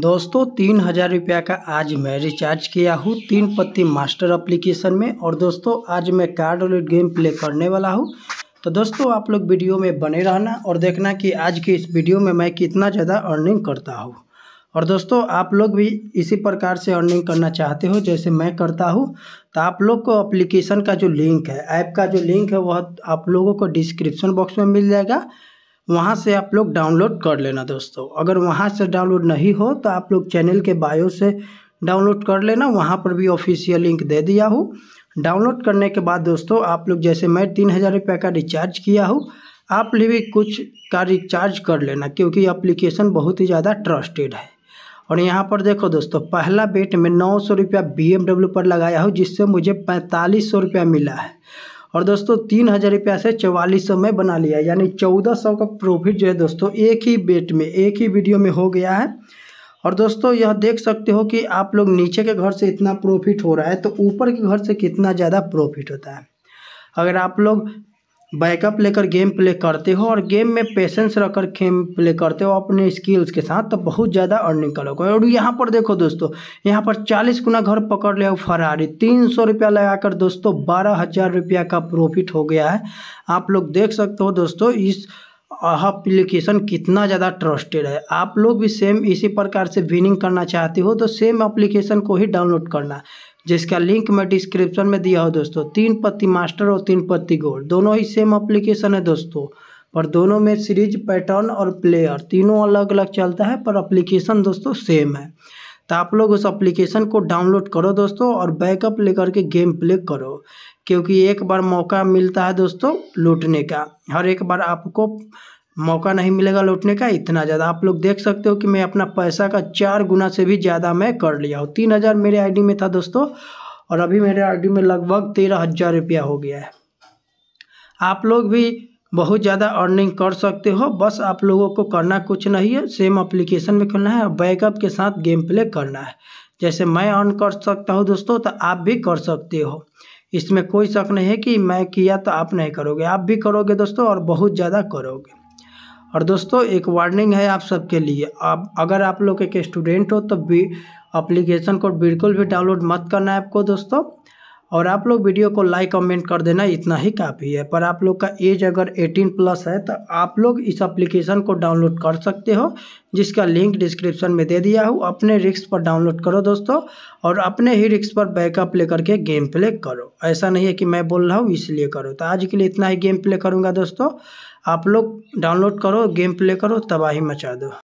दोस्तों तीन हज़ार रुपया का आज मैं रिचार्ज किया हूँ तीन पत्ती मास्टर एप्लीकेशन में और दोस्तों आज मैं कार्ड और गेम प्ले करने वाला हूँ तो दोस्तों आप लोग वीडियो में बने रहना और देखना कि आज के इस वीडियो में मैं कितना ज़्यादा अर्निंग करता हूँ और दोस्तों आप लोग भी इसी प्रकार से अर्निंग करना चाहते हो जैसे मैं करता हूँ तो आप लोग को अप्लीकेशन का जो लिंक है ऐप का जो लिंक है वह आप लोगों को डिस्क्रिप्शन बॉक्स में मिल जाएगा वहाँ से आप लोग डाउनलोड कर लेना दोस्तों अगर वहाँ से डाउनलोड नहीं हो तो आप लोग चैनल के बायो से डाउनलोड कर लेना वहाँ पर भी ऑफिशियल लिंक दे दिया हूँ डाउनलोड करने के बाद दोस्तों आप लोग जैसे मैं तीन हज़ार रुपये का रिचार्ज किया हूँ आप भी कुछ का रिचार्ज कर लेना क्योंकि अप्लीकेशन बहुत ही ज़्यादा ट्रस्टेड है और यहाँ पर देखो दोस्तों पहला बेट में नौ सौ रुपया बी पर लगाया हूँ जिससे मुझे पैंतालीस सौ रुपया मिला है और दोस्तों तीन हज़ार रुपया से चौवालीस सौ में बना लिया यानी चौदह सौ का प्रॉफिट जो है दोस्तों एक ही बेट में एक ही वीडियो में हो गया है और दोस्तों यह देख सकते हो कि आप लोग नीचे के घर से इतना प्रॉफिट हो रहा है तो ऊपर के घर से कितना ज़्यादा प्रॉफिट होता है अगर आप लोग बैकअप लेकर गेम प्ले करते हो और गेम में पेशेंस रखकर गेम प्ले करते हो अपने स्किल्स के साथ तो बहुत ज़्यादा अर्निंग करोगे और यहाँ पर देखो दोस्तों यहाँ पर चालीस गुना घर पकड़ लिया फरारी तीन सौ रुपया लगाकर दोस्तों बारह हज़ार रुपया का प्रॉफिट हो गया है आप लोग देख सकते हो दोस्तों इस अप्लीकेशन कितना ज़्यादा ट्रस्टेड है आप लोग भी सेम इसी प्रकार से विनिंग करना चाहते हो तो सेम अप्लीकेशन को ही डाउनलोड करना जिसका लिंक मैं डिस्क्रिप्शन में दिया हो दोस्तों तीन पत्ती मास्टर और तीन पत्ती गोल्ड दोनों ही सेम अप्लीकेशन है दोस्तों पर दोनों में सीरीज पैटर्न और प्लेयर तीनों अलग अलग चलता है पर एप्लीकेशन दोस्तों सेम है तो आप लोग उस एप्लीकेशन को डाउनलोड करो दोस्तों और बैकअप लेकर के गेम प्ले करो क्योंकि एक बार मौका मिलता है दोस्तों लूटने का हर एक बार आपको मौका नहीं मिलेगा लौटने का इतना ज़्यादा आप लोग देख सकते हो कि मैं अपना पैसा का चार गुना से भी ज़्यादा मैं कर लिया हूँ तीन हज़ार मेरे आईडी में था दोस्तों और अभी मेरे आईडी में लगभग तेरह हज़ार रुपया हो गया है आप लोग भी बहुत ज़्यादा अर्निंग कर सकते हो बस आप लोगों को करना कुछ नहीं है सेम अप्लीकेशन में करना है और बैकअप के साथ गेम प्ले करना है जैसे मैं अर्न कर सकता हूँ दोस्तों तो आप भी कर सकते हो इसमें कोई शक नहीं है कि मैं किया तो आप नहीं करोगे आप भी करोगे दोस्तों और बहुत ज़्यादा करोगे और दोस्तों एक वार्निंग है आप सबके लिए आप अगर आप लोग एक स्टूडेंट हो तो भी अप्लीकेशन को बिल्कुल भी डाउनलोड मत करना है आपको दोस्तों और आप लोग वीडियो को लाइक कमेंट कर देना इतना ही काफ़ी है पर आप लोग का एज अगर 18 प्लस है तो आप लोग इस एप्लीकेशन को डाउनलोड कर सकते हो जिसका लिंक डिस्क्रिप्शन में दे दिया हूँ अपने रिक्स पर डाउनलोड करो दोस्तों और अपने ही रिक्स पर बैकअप ले करके गेम प्ले करो ऐसा नहीं है कि मैं बोल रहा हूँ इसलिए करो तो आज के लिए इतना ही गेम प्ले करूँगा दोस्तों आप लोग डाउनलोड करो गेम प्ले करो तबाही मचा दो